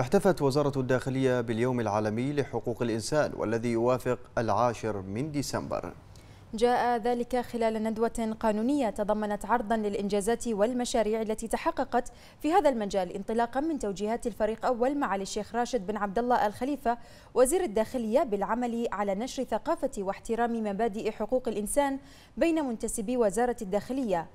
احتفت وزارة الداخلية باليوم العالمي لحقوق الإنسان والذي يوافق العاشر من ديسمبر جاء ذلك خلال ندوة قانونية تضمنت عرضا للإنجازات والمشاريع التي تحققت في هذا المجال انطلاقا من توجيهات الفريق أول معالي الشيخ راشد بن عبد الله الخليفة وزير الداخلية بالعمل على نشر ثقافة واحترام مبادئ حقوق الإنسان بين منتسبي وزارة الداخلية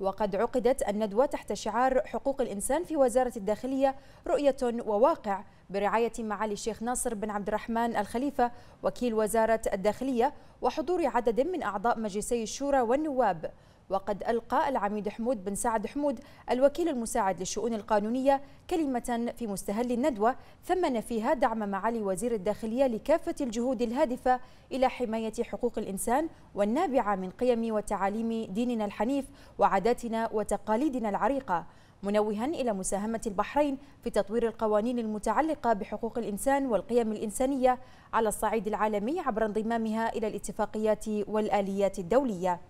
وقد عقدت الندوة تحت شعار حقوق الإنسان في وزارة الداخلية رؤية وواقع برعاية معالي الشيخ ناصر بن عبد الرحمن الخليفة وكيل وزارة الداخلية وحضور عدد من أعضاء مجلسي الشورى والنواب وقد ألقى العميد حمود بن سعد حمود الوكيل المساعد للشؤون القانونية كلمة في مستهل الندوة ثمن فيها دعم معالي وزير الداخلية لكافة الجهود الهادفة إلى حماية حقوق الإنسان والنابعة من قيم وتعاليم ديننا الحنيف وعاداتنا وتقاليدنا العريقة منوها إلى مساهمة البحرين في تطوير القوانين المتعلقة بحقوق الإنسان والقيم الإنسانية على الصعيد العالمي عبر انضمامها إلى الاتفاقيات والآليات الدولية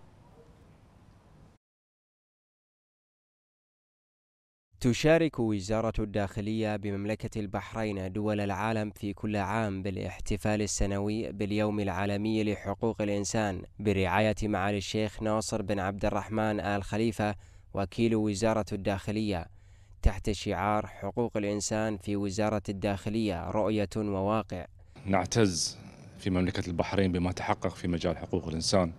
تشارك وزارة الداخلية بمملكة البحرين دول العالم في كل عام بالاحتفال السنوي باليوم العالمي لحقوق الإنسان برعاية معالي الشيخ ناصر بن عبد الرحمن آل خليفة وكيل وزارة الداخلية تحت شعار حقوق الإنسان في وزارة الداخلية رؤية وواقع نعتز في مملكة البحرين بما تحقق في مجال حقوق الإنسان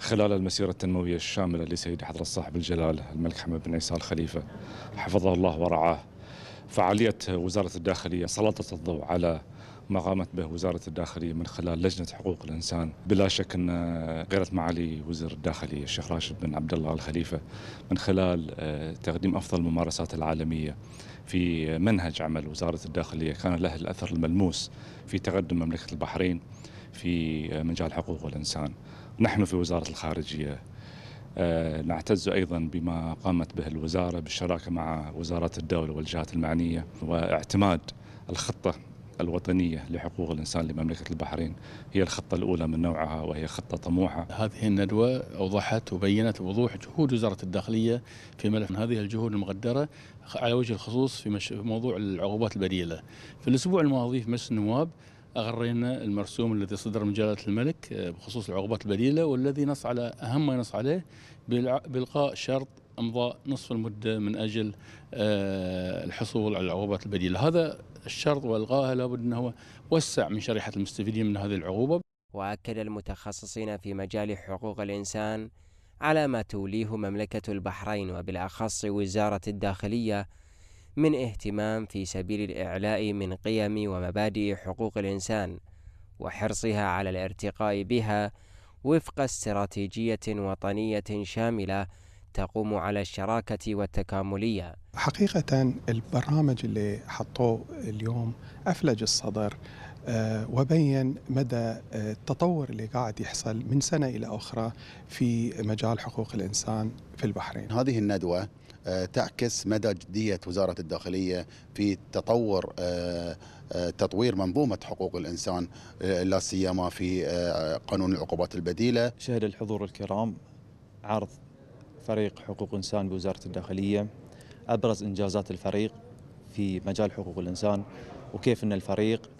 خلال المسيرة التنموية الشاملة لسيد حضرة صاحب الجلال الملك حمد بن عيسى الخليفة حفظه الله ورعاه فعالية وزارة الداخلية سلطت الضوء على ما قامت به وزارة الداخلية من خلال لجنة حقوق الإنسان بلا شك أن غيرت معالي وزير الداخلية الشيخ راشد بن عبد الله الخليفة من خلال آه، تقديم أفضل الممارسات العالمية في منهج عمل وزارة الداخلية كان له الأثر الملموس في تقدم مملكة البحرين في آه، مجال حقوق الإنسان نحن في وزارة الخارجية آه، نعتز ايضا بما قامت به الوزاره بالشراكه مع وزاره الدوله والجهات المعنيه واعتماد الخطه الوطنية لحقوق الإنسان لمملكة البحرين هي الخطة الأولى من نوعها وهي خطة طموحة هذه الندوة أوضحت وبينت بوضوح جهود وزارة الداخلية في ملف هذه الجهود المقدرة على وجه الخصوص في موضوع العقوبات البديلة في الأسبوع الماضي في مجلس النواب أغرينا المرسوم الذي صدر من جلالة الملك آه، بخصوص العقوبات البديلة والذي نص على أهم ما ينص عليه بإلقاء شرط امضاء نصف المده من اجل آه، الحصول على العقوبات البديله، هذا الشرط والغائها لابد انه وسع من شريحه المستفيدين من هذه العقوبه. واكد المتخصصين في مجال حقوق الانسان على ما توليه مملكه البحرين وبالاخص وزاره الداخليه من اهتمام في سبيل الإعلاء من قيم ومبادئ حقوق الإنسان وحرصها على الارتقاء بها وفق استراتيجية وطنية شاملة تقوم على الشراكة والتكاملية حقيقة البرنامج اللي حطوه اليوم أفلج الصدر آه، وبين مدى آه، التطور اللي قاعد يحصل من سنة إلى أخرى في مجال حقوق الإنسان في البحرين هذه الندوة آه، تعكس مدى جدية وزارة الداخلية في تطور آه، آه، تطوير منظومة حقوق الإنسان لا سيما في قانون العقوبات البديلة شهد الحضور الكرام عرض فريق حقوق إنسان بوزارة الداخلية أبرز إنجازات الفريق في مجال حقوق الإنسان وكيف أن الفريق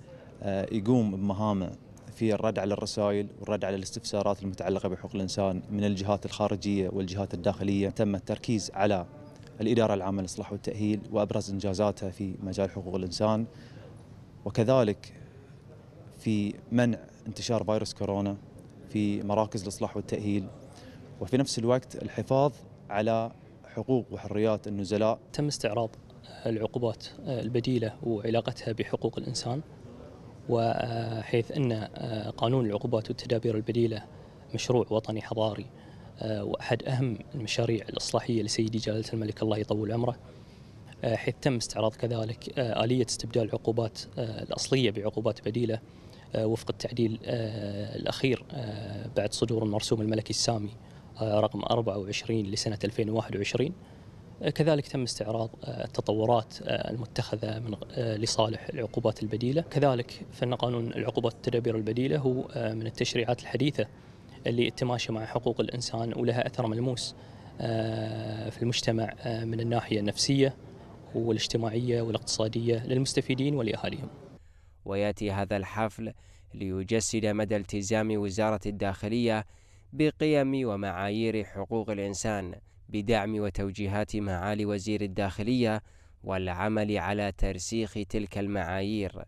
يقوم بمهامه في الرد على الرسائل والرد على الاستفسارات المتعلقة بحقوق الإنسان من الجهات الخارجية والجهات الداخلية تم التركيز على الإدارة العامة للإصلاح والتأهيل وأبرز إنجازاتها في مجال حقوق الإنسان وكذلك في منع انتشار فيروس كورونا في مراكز الإصلاح والتأهيل وفي نفس الوقت الحفاظ على حقوق وحريات النزلاء تم استعراض العقوبات البديلة وعلاقتها بحقوق الإنسان وحيث أن قانون العقوبات والتدابير البديلة مشروع وطني حضاري آه، واحد اهم المشاريع الاصلاحيه لسيدي جلاله الملك الله يطول عمره آه، حيث تم استعراض كذلك آه، اليه استبدال العقوبات الاصليه بعقوبات بديله وفق التعديل الاخير بعد صدور المرسوم الملكي السامي رقم 24 لسنه 2021 كذلك تم استعراض التطورات المتخذة من لصالح العقوبات البديلة كذلك فإن قانون العقوبات التدابير البديلة هو من التشريعات الحديثة اللي للتماشي مع حقوق الإنسان ولها أثر ملموس آه، في المجتمع آه، من الناحية النفسية والاجتماعية والاقتصادية للمستفيدين ولأهاليهم ويأتي هذا الحفل ليجسد مدى التزام وزارة الداخلية بقيم ومعايير حقوق الإنسان بدعم وتوجيهات معالي وزير الداخلية والعمل على ترسيخ تلك المعايير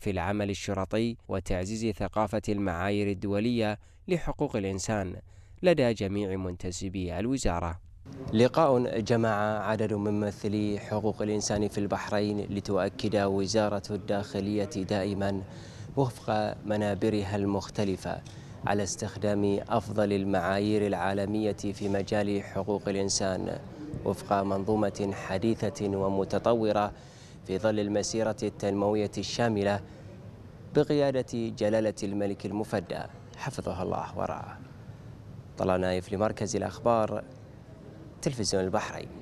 في العمل الشرطي وتعزيز ثقافة المعايير الدولية لحقوق الإنسان لدى جميع منتسبي الوزارة. لقاء جمع عدد من ممثلي حقوق الإنسان في البحرين لتؤكد وزارة الداخلية دائما وفق منابرها المختلفة على استخدام أفضل المعايير العالمية في مجال حقوق الإنسان وفق منظومة حديثة ومتطورة في ظل المسيرة التنموية الشاملة بقيادة جلالة الملك المفدى حفظه الله ورعاه طلع نايف لمركز الأخبار تلفزيون البحرين